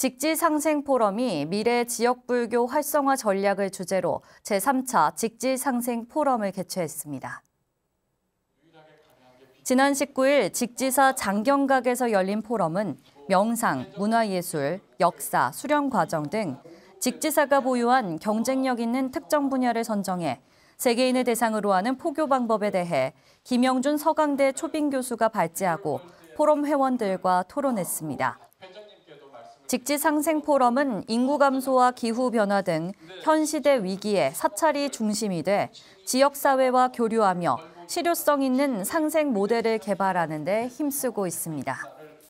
직지상생포럼이 미래 지역불교 활성화 전략을 주제로 제3차 직지상생포럼을 개최했습니다. 지난 19일 직지사 장경각에서 열린 포럼은 명상, 문화예술, 역사, 수련과정 등 직지사가 보유한 경쟁력 있는 특정 분야를 선정해 세계인을 대상으로 하는 포교 방법에 대해 김영준 서강대 초빙 교수가 발제하고 포럼 회원들과 토론했습니다. 직지상생 포럼은 인구 감소와 기후 변화 등 현 시대 위기에 사찰이 중심이 돼 지역사회와 교류하며 실효성 있는 상생 모델을 개발하는 데 힘쓰고 있습니다.